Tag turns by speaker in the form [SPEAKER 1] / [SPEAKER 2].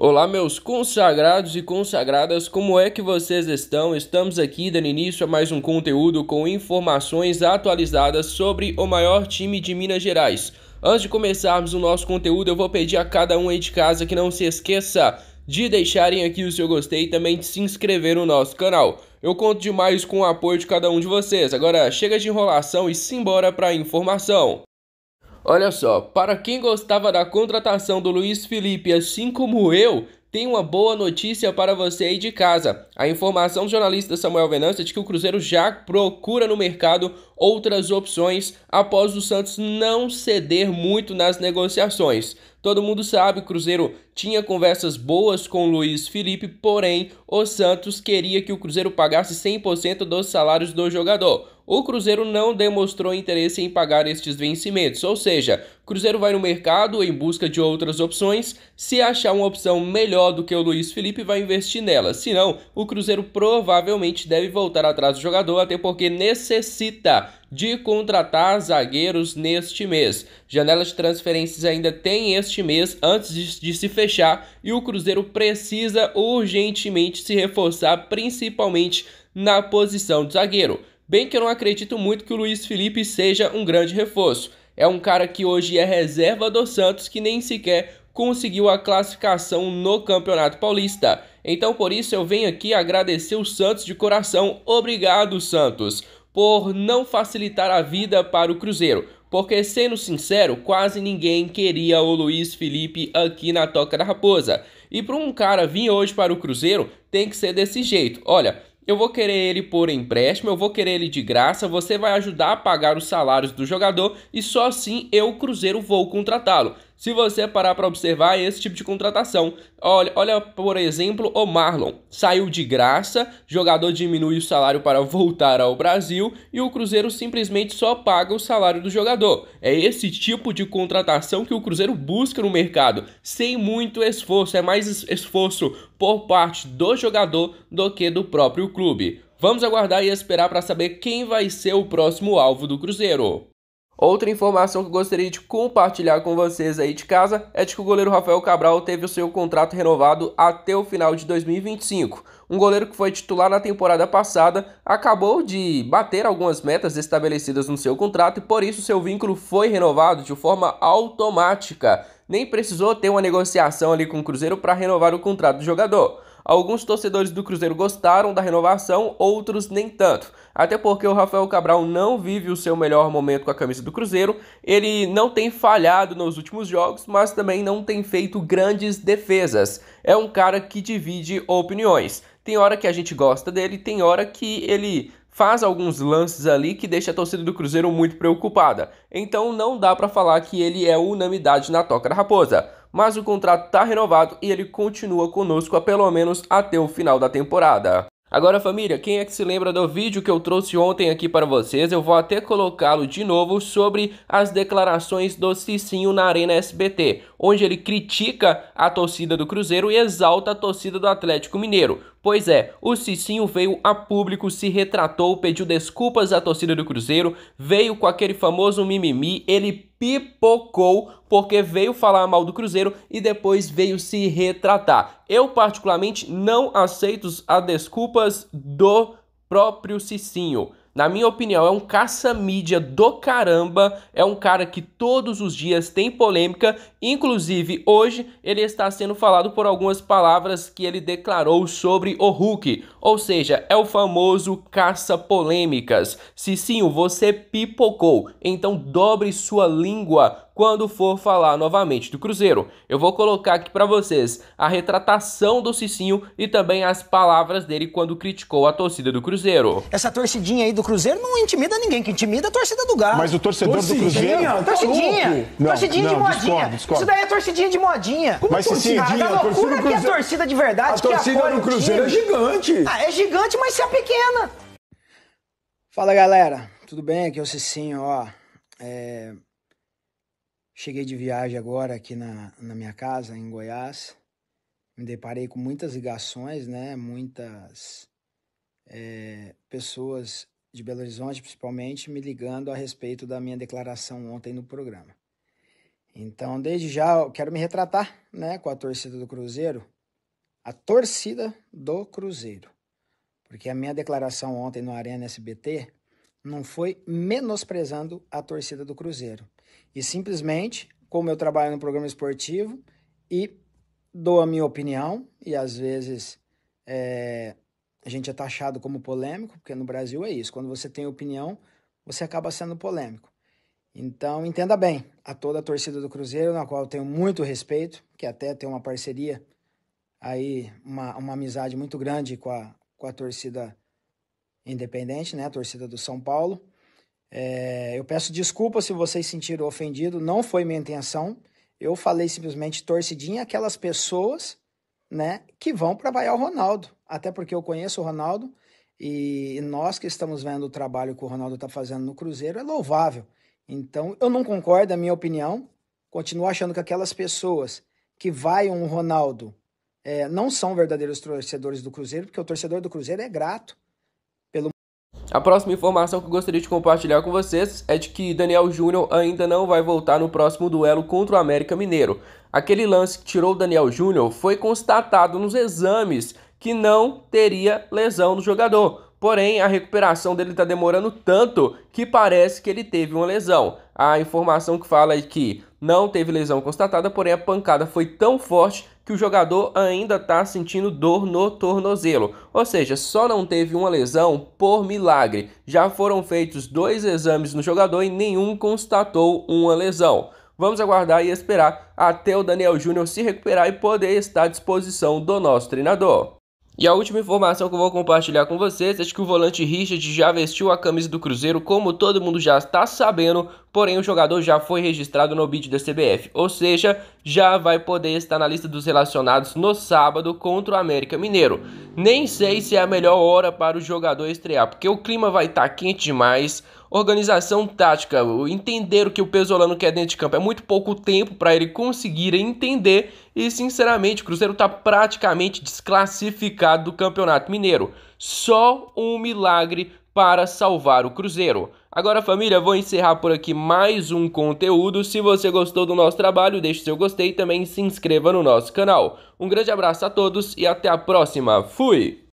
[SPEAKER 1] Olá, meus consagrados e consagradas, como é que vocês estão? Estamos aqui dando início a mais um conteúdo com informações atualizadas sobre o maior time de Minas Gerais. Antes de começarmos o nosso conteúdo, eu vou pedir a cada um aí de casa que não se esqueça de deixarem aqui o seu gostei e também de se inscrever no nosso canal. Eu conto demais com o apoio de cada um de vocês. Agora chega de enrolação e simbora para a informação. Olha só, para quem gostava da contratação do Luiz Felipe, assim como eu, tem uma boa notícia para você aí de casa. A informação do jornalista Samuel Venâncio é de que o Cruzeiro já procura no mercado outras opções após o Santos não ceder muito nas negociações. Todo mundo sabe, o Cruzeiro tinha conversas boas com o Luiz Felipe, porém o Santos queria que o Cruzeiro pagasse 100% dos salários do jogador. O Cruzeiro não demonstrou interesse em pagar estes vencimentos, ou seja, o Cruzeiro vai no mercado em busca de outras opções, se achar uma opção melhor do que o Luiz Felipe, vai investir nela. Se não, o Cruzeiro provavelmente deve voltar atrás do jogador, até porque necessita de contratar zagueiros neste mês. Janelas de transferências ainda tem este mês antes de se fechar e o Cruzeiro precisa urgentemente se reforçar, principalmente na posição de zagueiro. Bem que eu não acredito muito que o Luiz Felipe seja um grande reforço. É um cara que hoje é reserva do Santos que nem sequer conseguiu a classificação no Campeonato Paulista. Então, por isso, eu venho aqui agradecer o Santos de coração. Obrigado, Santos! por não facilitar a vida para o Cruzeiro. Porque, sendo sincero, quase ninguém queria o Luiz Felipe aqui na Toca da Raposa. E para um cara vir hoje para o Cruzeiro, tem que ser desse jeito. Olha, eu vou querer ele por empréstimo, eu vou querer ele de graça, você vai ajudar a pagar os salários do jogador e só assim eu, Cruzeiro, vou contratá-lo se você parar para observar é esse tipo de contratação. Olha, olha, por exemplo, o Marlon. Saiu de graça, jogador diminui o salário para voltar ao Brasil e o Cruzeiro simplesmente só paga o salário do jogador. É esse tipo de contratação que o Cruzeiro busca no mercado, sem muito esforço. É mais esforço por parte do jogador do que do próprio clube. Vamos aguardar e esperar para saber quem vai ser o próximo alvo do Cruzeiro. Outra informação que eu gostaria de compartilhar com vocês aí de casa é de que o goleiro Rafael Cabral teve o seu contrato renovado até o final de 2025. Um goleiro que foi titular na temporada passada acabou de bater algumas metas estabelecidas no seu contrato e por isso seu vínculo foi renovado de forma automática. Nem precisou ter uma negociação ali com o Cruzeiro para renovar o contrato do jogador. Alguns torcedores do Cruzeiro gostaram da renovação, outros nem tanto. Até porque o Rafael Cabral não vive o seu melhor momento com a camisa do Cruzeiro. Ele não tem falhado nos últimos jogos, mas também não tem feito grandes defesas. É um cara que divide opiniões. Tem hora que a gente gosta dele, tem hora que ele faz alguns lances ali que deixa a torcida do Cruzeiro muito preocupada. Então não dá para falar que ele é unanimidade na toca da raposa mas o contrato está renovado e ele continua conosco a pelo menos até o final da temporada. Agora família, quem é que se lembra do vídeo que eu trouxe ontem aqui para vocês? Eu vou até colocá-lo de novo sobre as declarações do Cicinho na Arena SBT, onde ele critica a torcida do Cruzeiro e exalta a torcida do Atlético Mineiro. Pois é, o Cicinho veio a público, se retratou, pediu desculpas à torcida do Cruzeiro, veio com aquele famoso mimimi, ele pipocou porque veio falar mal do Cruzeiro e depois veio se retratar. Eu, particularmente, não aceito as desculpas do próprio Cicinho. Na minha opinião, é um caça-mídia do caramba. É um cara que todos os dias tem polêmica. Inclusive, hoje ele está sendo falado por algumas palavras que ele declarou sobre o Hulk. Ou seja, é o famoso caça-polêmicas. se sim, você pipocou. Então dobre sua língua quando for falar novamente do Cruzeiro. Eu vou colocar aqui para vocês a retratação do Cicinho e também as palavras dele quando criticou a torcida do Cruzeiro.
[SPEAKER 2] Essa torcidinha aí do Cruzeiro não intimida ninguém, que intimida é a torcida do Galo. Mas o torcedor torcidinha, do Cruzeiro. É torcidinha! Não, torcidinha não, de modinha. Discordo, discordo. Isso daí é torcidinha de modinha. Como mas torcidinha, torcidinha a loucura torcida que é a torcida de verdade. A torcida é do Cruzeiro é gigante. Ah, é gigante, mas se é pequena. Fala galera, tudo bem? Aqui é o Cicinho, ó. É, Cheguei de viagem agora aqui na, na minha casa, em Goiás. Me deparei com muitas ligações, né? Muitas é, pessoas de Belo Horizonte, principalmente, me ligando a respeito da minha declaração ontem no programa. Então, desde já, eu quero me retratar né, com a torcida do Cruzeiro. A torcida do Cruzeiro. Porque a minha declaração ontem no Arena SBT não foi menosprezando a torcida do Cruzeiro e simplesmente, como eu trabalho no programa esportivo e dou a minha opinião, e às vezes é, a gente é taxado como polêmico, porque no Brasil é isso, quando você tem opinião, você acaba sendo polêmico. Então, entenda bem, a toda a torcida do Cruzeiro, na qual eu tenho muito respeito, que até tem uma parceria aí, uma, uma amizade muito grande com a, com a torcida independente, né, a torcida do São Paulo. É, eu peço desculpa se vocês sentiram ofendido, não foi minha intenção. Eu falei simplesmente torcidinha aquelas pessoas, né, que vão para o Ronaldo. Até porque eu conheço o Ronaldo e nós que estamos vendo o trabalho que o Ronaldo está fazendo no Cruzeiro é louvável. Então, eu não concordo, é a minha opinião. Continuo achando que aquelas pessoas que vaiam o Ronaldo é, não são verdadeiros torcedores do Cruzeiro, porque o torcedor do Cruzeiro é grato
[SPEAKER 1] a próxima informação que eu gostaria de compartilhar com vocês é de que Daniel Júnior ainda não vai voltar no próximo duelo contra o América Mineiro. Aquele lance que tirou Daniel Júnior foi constatado nos exames que não teria lesão no jogador. Porém, a recuperação dele está demorando tanto que parece que ele teve uma lesão. A informação que fala é que não teve lesão constatada, porém a pancada foi tão forte que o jogador ainda está sentindo dor no tornozelo, ou seja, só não teve uma lesão por milagre. Já foram feitos dois exames no jogador e nenhum constatou uma lesão. Vamos aguardar e esperar até o Daniel Júnior se recuperar e poder estar à disposição do nosso treinador. E a última informação que eu vou compartilhar com vocês é que o volante Richard já vestiu a camisa do Cruzeiro, como todo mundo já está sabendo, porém o jogador já foi registrado no bid da CBF, ou seja, já vai poder estar na lista dos relacionados no sábado contra o América Mineiro. Nem sei se é a melhor hora para o jogador estrear, porque o clima vai estar tá quente demais. Organização tática, entender o que o Pesolano quer dentro de campo é muito pouco tempo para ele conseguir entender e, sinceramente, o Cruzeiro está praticamente desclassificado do Campeonato Mineiro. Só um milagre para salvar o Cruzeiro. Agora, família, vou encerrar por aqui mais um conteúdo. Se você gostou do nosso trabalho, deixe seu gostei e também se inscreva no nosso canal. Um grande abraço a todos e até a próxima. Fui!